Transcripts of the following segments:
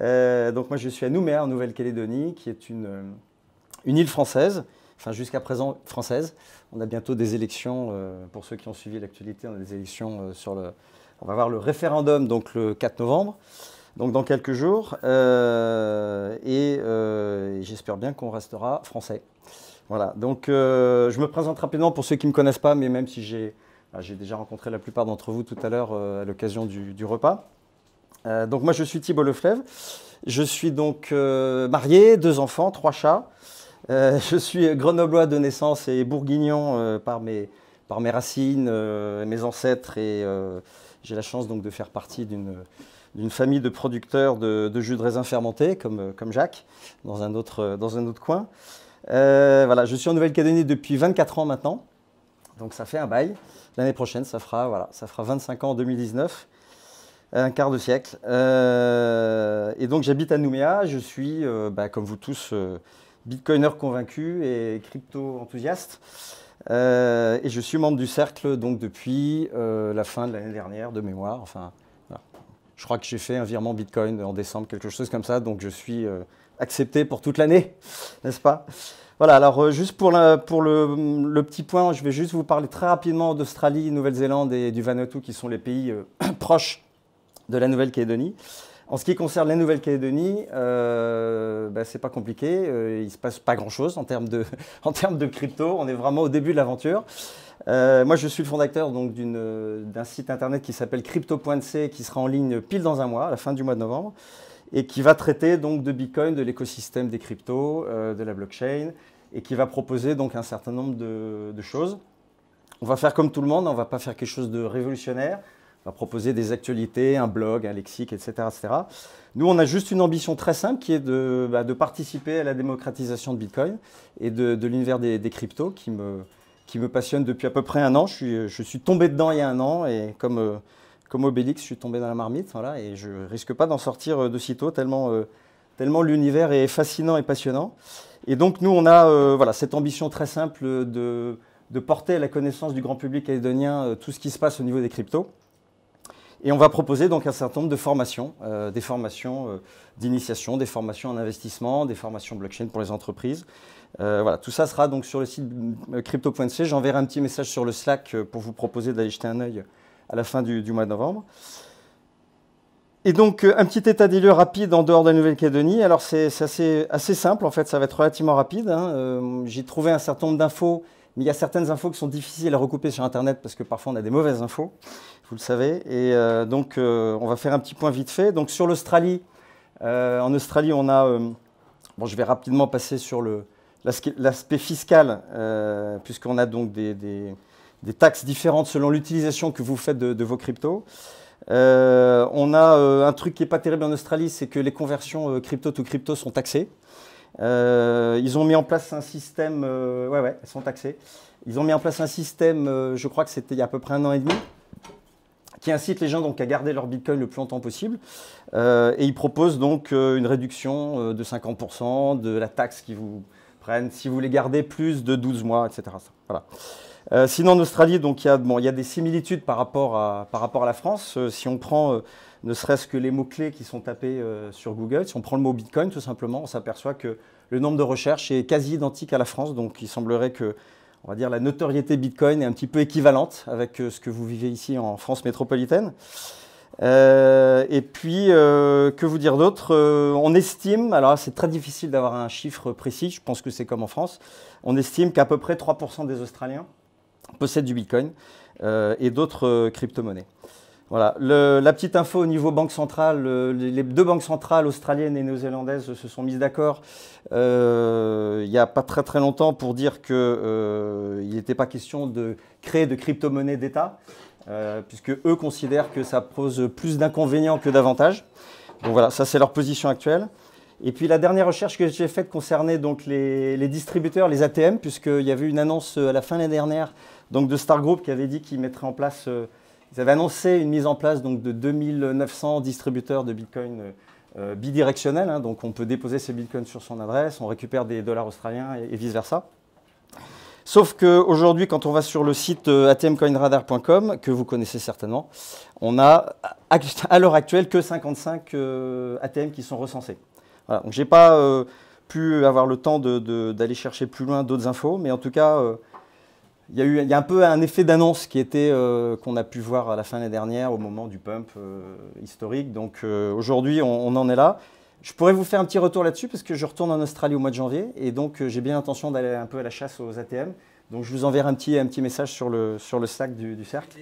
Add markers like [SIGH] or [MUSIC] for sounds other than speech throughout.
Euh, donc moi je suis à Nouméa en Nouvelle-Calédonie, qui est une, euh, une île française, enfin jusqu'à présent française. On a bientôt des élections, euh, pour ceux qui ont suivi l'actualité, on a des élections sur le... On va avoir le référendum donc le 4 novembre, donc dans quelques jours, et, j'espère bien qu'on restera français. Voilà, donc je me présente rapidement pour ceux qui ne me connaissent pas, mais même si j'ai... Ah, j'ai déjà rencontré la plupart d'entre vous tout à l'heure à l'occasion du repas. Euh, donc moi je suis Thibault Leflève. Je suis donc euh, marié, deux enfants, trois chats. Euh, [LAUGHS] je suis grenoblois de naissance et bourguignon par, mes, par mes racines, mes ancêtres et j'ai la chance donc de faire partie d'une famille de producteurs de, jus de raisin fermenté comme, comme Jacques dans un autre, dans un autre coin. voilà, je suis en Nouvelle-Calédonie depuis 24 ans maintenant, donc ça fait un bail. L'année prochaine, ça fera, voilà, ça fera 25 ans en 2019. Euh, un quart de siècle. Euh, et donc j'habite à Nouméa, je suis, euh, bah, comme vous tous, bitcoiner convaincu et crypto-enthousiaste. et je suis membre du cercle donc, depuis la fin de l'année dernière, de mémoire. Enfin, Je crois que j'ai fait un virement bitcoin en décembre, quelque chose comme ça, donc je suis accepté pour toute l'année, [LAUGHS] n'est-ce pas voilà, alors juste pour, pour le, le, petit point, je vais juste vous parler très rapidement d'Australie, Nouvelle-Zélande et du Vanuatu, qui sont les pays [CLEARS THROAT] proches de la Nouvelle-Calédonie. En ce qui concerne la Nouvelle-Calédonie, euh, bah, c'est pas compliqué. Il euh, il se passe pas grand-chose en termes de, [LAUGHS] en termes de crypto. On est vraiment au début de l'aventure. Euh, moi, je suis le fondateur d'un site internet qui s'appelle crypto.c qui sera en ligne pile dans un mois, à la fin du mois de novembre, et qui va traiter donc de Bitcoin, de l'écosystème des cryptos, euh, de la blockchain, et qui va proposer donc un certain nombre de, de choses. On va faire comme tout le monde, on va pas faire quelque chose de révolutionnaire proposer des actualités, un blog, un lexique, etc., etc. Nous, on a juste une ambition très simple qui est de, bah, participer à la démocratisation de Bitcoin et de, l'univers des, cryptos qui me, qui me passionne depuis à peu près un an. Je suis, tombé dedans il y a un an et comme, comme Obélix, je suis tombé dans la marmite et je risque pas d'en sortir euh, de sitôt tellement, euh, tellement l'univers est fascinant et passionnant. Et donc, nous, on a euh, voilà, cette ambition très simple de, de porter à la connaissance du grand public calédonien tout ce qui se passe au niveau des cryptos. Et on va proposer donc un certain nombre de formations, euh, des formations euh, d'initiation, des formations en investissement, des formations blockchain pour les entreprises. Euh, voilà, tout ça sera donc sur le site crypto.c. J'enverrai un petit message sur le Slack pour vous proposer d'aller jeter un œil à la fin du, mois de novembre. Et donc, un petit état des lieux rapide en dehors de la Nouvelle-Calédonie. Alors, c'est assez, simple, en fait, ça va être relativement rapide. Hein. J'ai trouvé un certain nombre d'infos mais il y a certaines infos qui sont difficiles à recouper sur Internet parce que parfois on a des mauvaises infos, vous le savez. Et euh, donc euh, on va faire un petit point vite fait. Donc sur l'Australie, euh, en Australie on a, bon je vais rapidement passer sur l'aspect fiscal puisqu'on a donc des, taxes différentes selon l'utilisation que vous faites de, de vos cryptos. on a un truc qui n'est pas terrible en Australie, c'est que les conversions crypto to crypto sont taxées. Euh, ils ont mis en place un système, euh, ouais, ouais, elles sont taxés, Ils ont mis en place un système, euh, je crois que c'était il y a à peu près un an et demi, qui incite les gens donc à garder leur bitcoin le plus longtemps possible. et ils proposent donc une réduction de 50% de la taxe qu'ils vous prennent si vous les gardez plus de 12 mois, etc. Voilà. Euh, sinon, en Australie, donc il y, bon, y, a des similitudes par rapport à, par rapport à la France. Euh, si on prend euh, ne serait-ce que les mots-clés qui sont tapés sur Google, si on prend le mot Bitcoin, tout simplement, on s'aperçoit que le nombre de recherches est quasi identique à la France. Donc, il semblerait que, on va dire, la notoriété Bitcoin est un petit peu équivalente avec ce que vous vivez ici en France métropolitaine. et puis, que vous dire d'autre On estime, alors c'est très difficile d'avoir un chiffre précis, je pense que c'est comme en France, on estime qu'à peu près 3% des Australiens possède du Bitcoin euh, et d'autres euh, crypto-monnaies. Voilà. la petite info au niveau banque centrale, les deux banques centrales australiennes et néo-zélandaises se sont mises d'accord euh, il n'y a pas très très longtemps pour dire qu'il n'était pas question de créer de crypto-monnaies d'État, puisque eux considèrent que ça pose plus d'inconvénients que d'avantages. Donc voilà, ça c'est leur position actuelle. Et puis la dernière recherche que j'ai faite concernait donc les, distributeurs, les ATM, puisqu'il y avait une annonce euh, à la fin de l'année dernière donc de Star Group qui avait dit qu'ils mettraient en place, euh, ils avaient annoncé une mise en place donc de 2900 distributeurs de Bitcoin euh, bidirectionnels. Hein. donc on peut déposer ses Bitcoins sur son adresse, on récupère des dollars australiens et, vice versa. Sauf qu'aujourd'hui, quand on va sur le site atmcoinradar.com, que vous connaissez certainement, on a à l'heure actuelle que 55 ATM qui sont recensés. Je donc j'ai pas euh, pu avoir le temps d'aller chercher plus loin d'autres infos, mais en tout cas, euh, il y, a eu, un peu un effet d'annonce qui était euh, qu'on a pu voir à la fin de l'année dernière au moment du pump historique. Donc aujourd'hui, on, en est là. Je pourrais vous faire un petit retour là-dessus parce que je retourne en Australie au mois de janvier et donc j'ai bien l'intention d'aller un peu à la chasse aux ATM. Donc je vous enverrai un petit, un petit message sur le, sur le du cercle.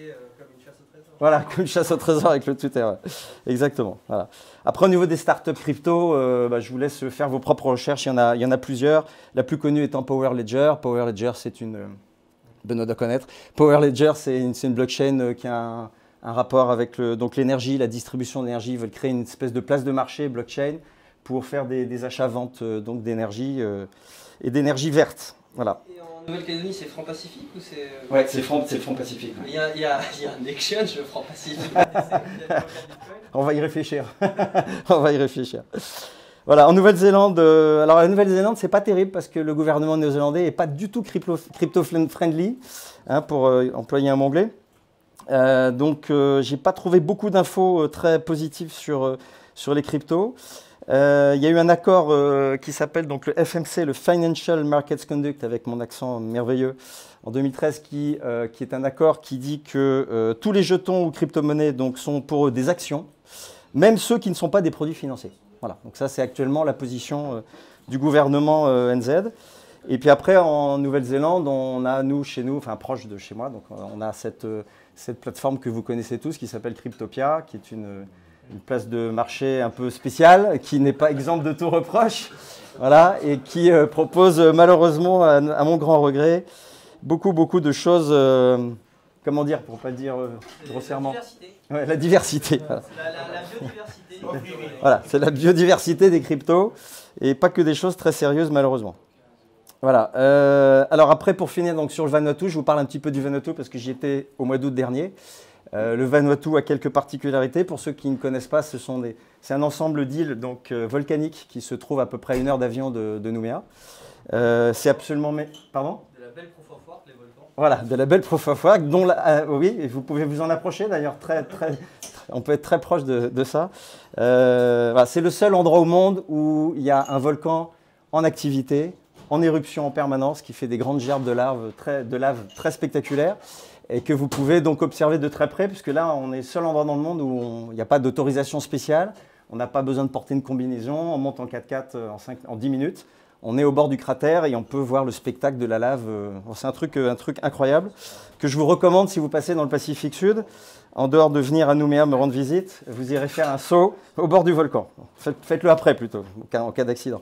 Voilà, comme [LAUGHS] une chasse au trésor avec le Twitter. Exactement. Après, au niveau des startups crypto, euh, bah, je vous laisse faire vos propres recherches. Il y, en a, plusieurs. La plus connue étant Power Ledger. Power Ledger, c'est une. Euh, Benoît connaître. Power Ledger, c'est une, blockchain euh, qui a un, rapport avec l'énergie, la distribution d'énergie. Ils veulent créer une espèce de place de marché blockchain pour faire des, des achats-ventes donc d'énergie et d'énergie verte. Et en Nouvelle-Calédonie, c'est Franc Pacifique ou c'est... Euh, ouais, c'est Franc, c'est Pacifique. Il, y a, il, y a, il un exchange je Franc Pacifique. [LAUGHS] [LAUGHS] On va y réfléchir. [LAUGHS] On va y réfléchir. Voilà, en Nouvelle-Zélande, euh, alors la Nouvelle-Zélande, c'est pas terrible parce que le gouvernement néo-zélandais n'est pas du tout crypto-friendly, hein, pour euh, employer un mot anglais. Euh, donc, j'ai pas trouvé beaucoup d'infos très positives sur, sur les cryptos. Euh, il y a eu un accord euh, qui s'appelle donc le FMC, le Financial Markets Conduct, avec mon accent merveilleux, en 2013, qui, euh, qui est un accord qui dit que tous les jetons ou crypto-monnaies donc, sont pour eux des actions, même ceux qui ne sont pas des produits financiers. Voilà, donc ça c'est actuellement la position du gouvernement NZ. Et puis après, en Nouvelle-Zélande, on a, nous, chez nous, enfin proche de chez moi, donc on a cette, cette plateforme que vous connaissez tous qui s'appelle Cryptopia, qui est une une place de marché un peu spéciale, qui n'est pas exemple de tout reproche, voilà, et qui euh, propose euh, malheureusement, à, mon grand regret, beaucoup, beaucoup de choses, euh, comment dire, pour ne pas dire grossièrement. La diversité. la diversité. Voilà. biodiversité. c'est la biodiversité des cryptos, et pas que des choses très sérieuses malheureusement. Voilà. alors après, pour finir donc sur le Vanuatu, je vous parle un petit peu du Vanuatu parce que j'y étais au mois d'août dernier. Euh, le Vanuatu a quelques particularités. Pour ceux qui ne connaissent pas, c'est un ensemble d'îles donc euh, volcaniques qui se trouvent à peu près une heure d'avion de, Nouméa. Euh, c'est absolument, pardon. De la belle les volcans. Voilà, de la belle profondeur, dont oui, vous pouvez vous en approcher d'ailleurs très, on peut être très proche de, ça. c'est le seul endroit au monde où il y a un volcan en activité, en éruption en permanence, qui fait des grandes gerbes de de lave très spectaculaires et que vous pouvez donc observer de très près, puisque là, on est le seul endroit dans le monde où il n'y a pas d'autorisation spéciale, on n'a pas besoin de porter une combinaison, on monte en 4x4 euh, en, 5, en 10 minutes, on est au bord du cratère et on peut voir le spectacle de la lave. Euh. C'est un truc, euh, un truc incroyable que je vous recommande si vous passez dans le Pacifique Sud. En dehors de venir à Nouméa me rendre visite, vous irez faire un saut au bord du volcan. Faites-le après plutôt, en cas d'accident.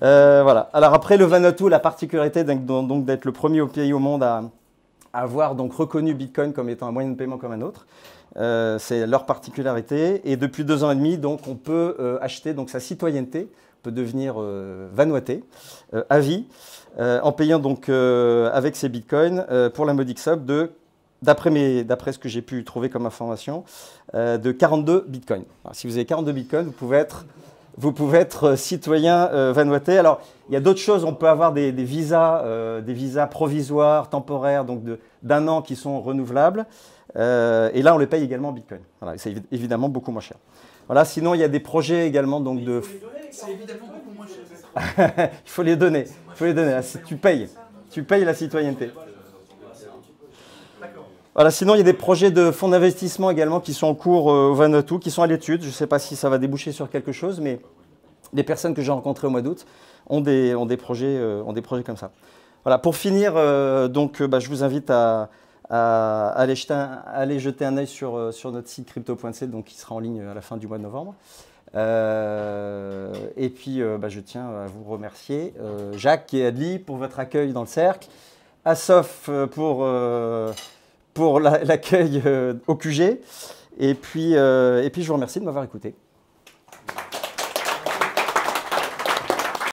voilà. Alors après, le Vanuatu, la particularité donc d'être le premier pays au monde à, avoir donc reconnu Bitcoin comme étant un moyen de paiement comme un autre. Euh, c'est leur particularité. Et depuis deux ans et demi, donc, on peut euh, acheter donc, sa citoyenneté, on peut devenir euh, vanoité, à vie, en payant donc avec ses bitcoins pour la modique de, d'après, d'après ce que j'ai pu trouver comme information, de 42 bitcoins. si vous avez 42 bitcoins, vous pouvez être vous pouvez être euh, citoyen euh, Alors, il y a d'autres choses. On peut avoir des, visas, euh, des visas provisoires, temporaires, donc d'un an qui sont renouvelables. Euh, et là, on les paye également en bitcoin. Voilà, c'est évidemment beaucoup moins cher. Voilà, sinon, il y a des projets également donc, de. C'est évidemment beaucoup moins cher. [LAUGHS] il faut les donner. Il faut les donner. Ah, tu payes. Tu payes la citoyenneté. Voilà, sinon, il y a des projets de fonds d'investissement également qui sont en cours au Vanuatu, qui sont à l'étude. Je ne sais pas si ça va déboucher sur quelque chose, mais les personnes que j'ai rencontrées au mois d'août ont des, euh, projets, comme ça. Voilà, pour finir, euh, donc, euh, bah, je vous invite à, aller jeter un, aller œil sur, notre site crypto.c, qui sera en ligne à la fin du mois de novembre. et puis, bah, je tiens à vous remercier, Jacques et Adli, pour votre accueil dans le cercle, Assof pour, l'accueil au QG, et puis je vous remercie de m'avoir écouté.